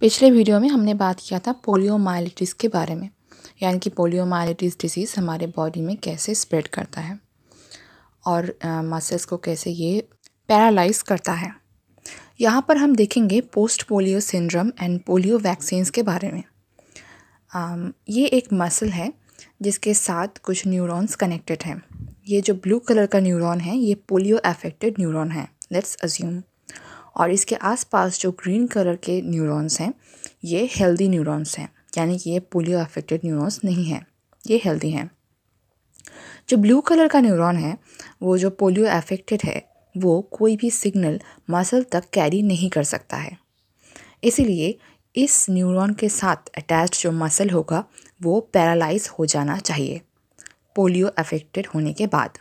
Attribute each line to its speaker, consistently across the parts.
Speaker 1: पिछले वीडियो में हमने बात किया था पोलियोमाइलिटिस के बारे में यानी कि पोलियोमाइलिटिस डिजीज़ हमारे बॉडी में कैसे स्प्रेड करता है और मसल्स को कैसे ये पैरालाइज करता है यहाँ पर हम देखेंगे post polio syndrome and polio vaccines के बारे में आ, ये एक मसल है जिसके साथ कुछ न्यूरॉन्स कनेक्टेड हैं ये जो ब्लू कलर का न्यूरॉन है ये पोलियो अफेक्टेड न्यूरॉन है लेट्स अज्यूम और इसके आसपास जो ग्रीन कलर के न्यूरॉन्स हैं ये हेल्दी न्यूरॉन्स हैं यानी कि ये पोलियो अफेक्टेड न्यूरॉन्स नहीं हैं ये हेल्दी हैं जो ब्लू कलर का न्यूरॉन है वो जो पोलियो अफेक्टेड है वो कोई भी सिग्नल मसल तक कैरी नहीं कर सकता है इसीलिए इस न्यूरॉन के साथ अटैच जो मसल होगा वो पैरालाइज हो जाना चाहिए पोलियो अफेक्टेड होने के बाद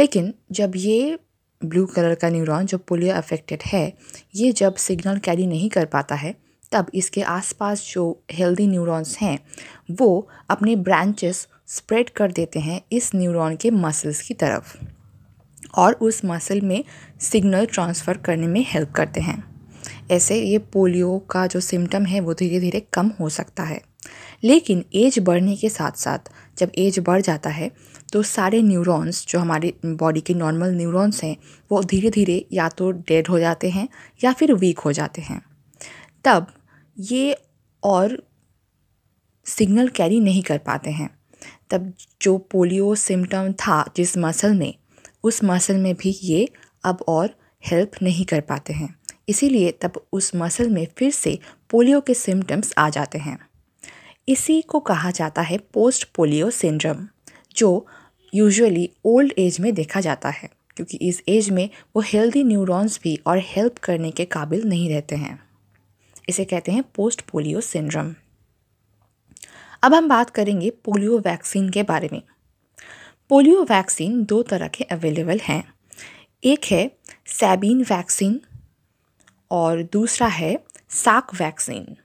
Speaker 1: लेकिन जब ये ब्लू कलर का न्यूरॉन जो पोलियो अफेक्टेड है ये जब सिग्नल कैरी नहीं कर पाता है तब इसके आसपास जो हेल्दी न्यूरॉन्स हैं वो अपने ब्रांचेस स्प्रेड कर देते हैं इस न्यूरॉन के मसल्स की तरफ और उस मसल में सिग्नल ट्रांसफ़र करने में हेल्प करते हैं ऐसे ये पोलियो का जो सिम्टम है वो धीरे धीरे कम हो सकता है लेकिन एज बढ़ने के साथ साथ जब एज बढ़ जाता है तो सारे न्यूरॉन्स जो हमारे बॉडी के नॉर्मल न्यूरॉन्स हैं वो धीरे धीरे या तो डेड हो जाते हैं या फिर वीक हो जाते हैं तब ये और सिग्नल कैरी नहीं कर पाते हैं तब जो पोलियो सिम्टम था जिस मसल में उस मसल में भी ये अब और हेल्प नहीं कर पाते हैं इसीलिए तब उस मसल में फिर से पोलियो के सिम्टम्स आ जाते हैं इसी को कहा जाता है पोस्ट पोलियो सिंड्रम जो यूजुअली ओल्ड एज में देखा जाता है क्योंकि इस एज में वो हेल्दी न्यूरॉन्स भी और हेल्प करने के काबिल नहीं रहते हैं इसे कहते हैं पोस्ट पोलियो सिंड्रम अब हम बात करेंगे पोलियो वैक्सीन के बारे में पोलियो वैक्सीन दो तरह के अवेलेबल हैं एक है सैबीन वैक्सीन और दूसरा है साक वैक्सीन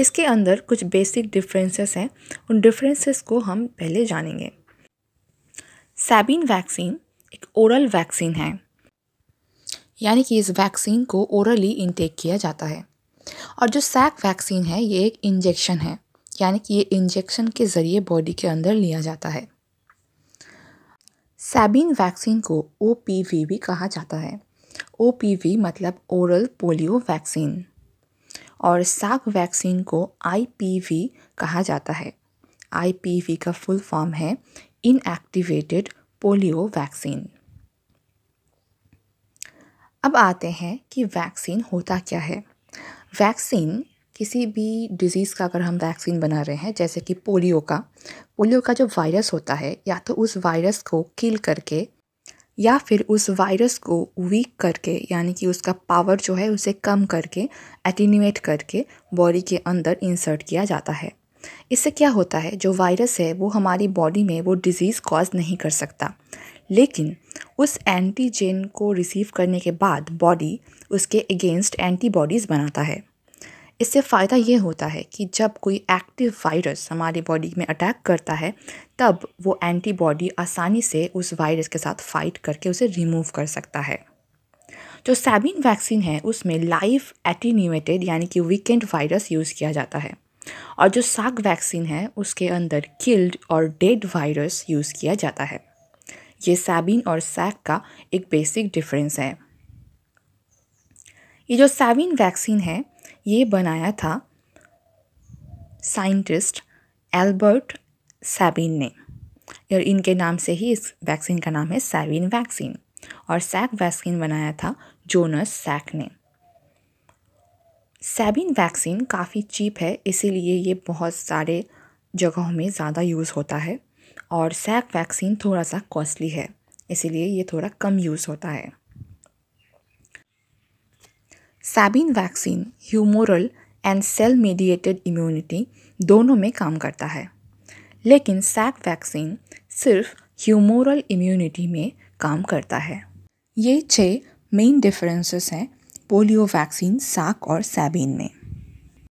Speaker 1: इसके अंदर कुछ बेसिक डिफरेंसेस हैं उन डिफरेंसेस को हम पहले जानेंगे सैबिन वैक्सीन एक ओरल वैक्सीन है यानी कि इस वैक्सीन को ओरली इनटेक किया जाता है और जो सैक वैक्सीन है ये एक इंजेक्शन है यानी कि ये इंजेक्शन के ज़रिए बॉडी के अंदर लिया जाता है सैबिन वैक्सीन को ओ भी कहा जाता है ओ मतलब ओरल पोलियो वैक्सीन और साग वैक्सीन को आईपीवी कहा जाता है आईपीवी का फुल फॉर्म है इनएक्टिवेटेड पोलियो वैक्सीन अब आते हैं कि वैक्सीन होता क्या है वैक्सीन किसी भी डिज़ीज़ का अगर हम वैक्सीन बना रहे हैं जैसे कि पोलियो का पोलियो का जो वायरस होता है या तो उस वायरस को किल करके या फिर उस वायरस को वीक करके यानी कि उसका पावर जो है उसे कम करके एटीनिवेट करके बॉडी के अंदर इंसर्ट किया जाता है इससे क्या होता है जो वायरस है वो हमारी बॉडी में वो डिज़ीज़ कॉज नहीं कर सकता लेकिन उस एंटीजन को रिसीव करने के बाद बॉडी उसके अगेंस्ट एंटीबॉडीज़ बनाता है इससे फ़ायदा ये होता है कि जब कोई एक्टिव वायरस हमारी बॉडी में अटैक करता है तब वो एंटीबॉडी आसानी से उस वायरस के साथ फ़ाइट करके उसे रिमूव कर सकता है जो सैबिन वैक्सीन है उसमें लाइव एटीन्यूएटेड यानी कि वीकेंड वायरस यूज़ किया जाता है और जो साग वैक्सीन है उसके अंदर किल्ड और डेड वायरस यूज़ किया जाता है ये सैबिन और सैक का एक बेसिक डिफरेंस है ये जो सैबिन वैक्सीन है ये बनाया था साइंटिस्ट एल्बर्ट सैबिन ने और इनके नाम से ही इस वैक्सीन का नाम है सैबिन वैक्सीन और सैक वैक्सीन बनाया था जोनस सैक ने सैबिन वैक्सीन काफ़ी चीप है इसीलिए ये बहुत सारे जगहों में ज़्यादा यूज़ होता है और सैक वैक्सीन थोड़ा सा कॉस्टली है इसीलिए ये थोड़ा कम यूज़ होता है Sabin vaccine humoral and cell mediated immunity दोनों में काम करता है लेकिन सैक वैक्सीन सिर्फ ह्यूमोरल इम्यूनिटी में काम करता है ये छह मेन डिफरेंसेस हैं पोलियो वैक्सीन साक और सैबिन में